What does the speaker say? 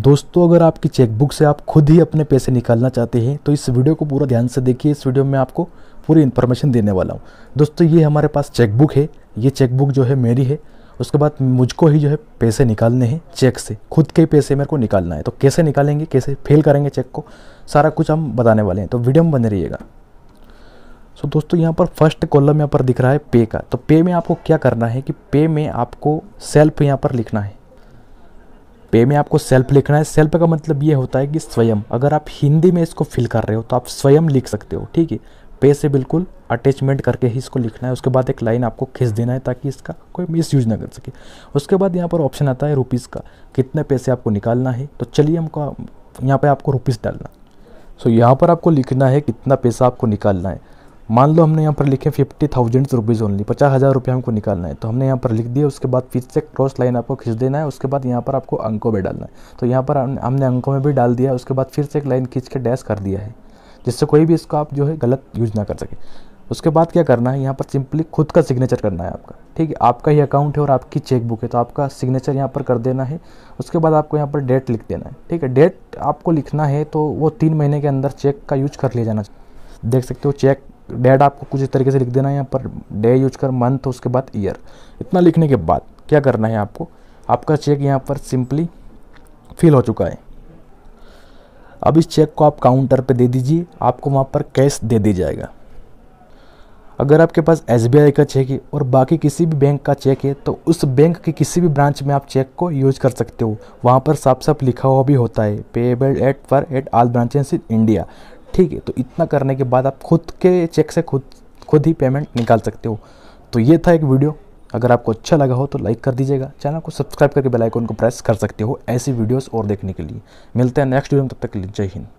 दोस्तों अगर आपकी चेकबुक से आप खुद ही अपने पैसे निकालना चाहते हैं तो इस वीडियो को पूरा ध्यान से देखिए इस वीडियो में आपको पूरी इन्फॉर्मेशन देने वाला हूँ दोस्तों ये हमारे पास चेकबुक है ये चेकबुक जो है मेरी है उसके बाद मुझको ही जो है पैसे निकालने हैं चेक से खुद के पैसे मेरे को निकालना है तो कैसे निकालेंगे कैसे फेल करेंगे चेक को सारा कुछ हम बताने वाले हैं तो वीडियो में बने रहिएगा सो so, दोस्तों यहाँ पर फर्स्ट कॉलम यहाँ पर दिख रहा है पे का तो पे में आपको क्या करना है कि पे में आपको सेल्फ यहाँ पर लिखना है पे में आपको सेल्फ लिखना है सेल्फ का मतलब ये होता है कि स्वयं अगर आप हिंदी में इसको फिल कर रहे हो तो आप स्वयं लिख सकते हो ठीक है पे से बिल्कुल अटैचमेंट करके ही इसको लिखना है उसके बाद एक लाइन आपको खींच देना है ताकि इसका कोई मिस यूज ना कर सके उसके बाद यहाँ पर ऑप्शन आता है रुपीज़ का कितने पैसे आपको निकालना है तो चलिए हमको यहाँ पर आपको रुपीज़ डालना सो so, यहाँ पर आपको लिखना है कितना पैसा आपको निकालना है मान लो हमने यहाँ पर लिखे फिफ्टी थाउजेंड रुपीज़ ओनली पचास हज़ार रुपये हमको निकालना है तो हमने यहाँ पर लिख दिया उसके बाद फिर से क्रॉस लाइन आपको खींच देना है उसके बाद यहाँ पर आपको अंकों में डालना है तो यहाँ पर हमने अंकों में भी डाल दिया उसके बाद फिर से एक लाइन खींच के डैश कर दिया है जिससे कोई भी इसको आप जो है गलत यूज ना कर सके उसके बाद क्या करना है यहाँ पर सिंपली खुद का सिग्नेचर करना है आपका ठीक है आपका ही अकाउंट है और आपकी चेकबुक है तो आपका सिग्नेचर यहाँ पर कर देना है उसके बाद आपको यहाँ पर डेट लिख देना है ठीक है डेट आपको लिखना है तो वो तीन महीने के अंदर चेक का यूज कर लिया जाना देख सकते हो चेक डेट आपको कुछ इस तरीके से लिख देना है यहाँ पर डे यूज कर मंथ उसके बाद ईयर इतना लिखने के बाद क्या करना है आपको आपका चेक यहाँ पर सिंपली फिल हो चुका है अब इस चेक को आप काउंटर पे दे दीजिए आपको वहाँ पर कैश दे दिया जाएगा अगर आपके पास एस का चेक है और बाकी किसी भी बैंक का चेक है तो उस बैंक की किसी भी ब्रांच में आप चेक को यूज कर सकते हो वहाँ पर साफ साफ लिखा हुआ भी होता है payable at for at all branches in India ठीक है तो इतना करने के बाद आप खुद के चेक से खुद खुद ही पेमेंट निकाल सकते हो तो ये था एक वीडियो अगर आपको अच्छा लगा हो तो लाइक कर दीजिएगा चैनल को सब्सक्राइब करके बेल आइकन को प्रेस कर सकते हो ऐसी वीडियोस और देखने के लिए मिलते हैं नेक्स्ट वीडियो में तब तक के लिए जय हिंद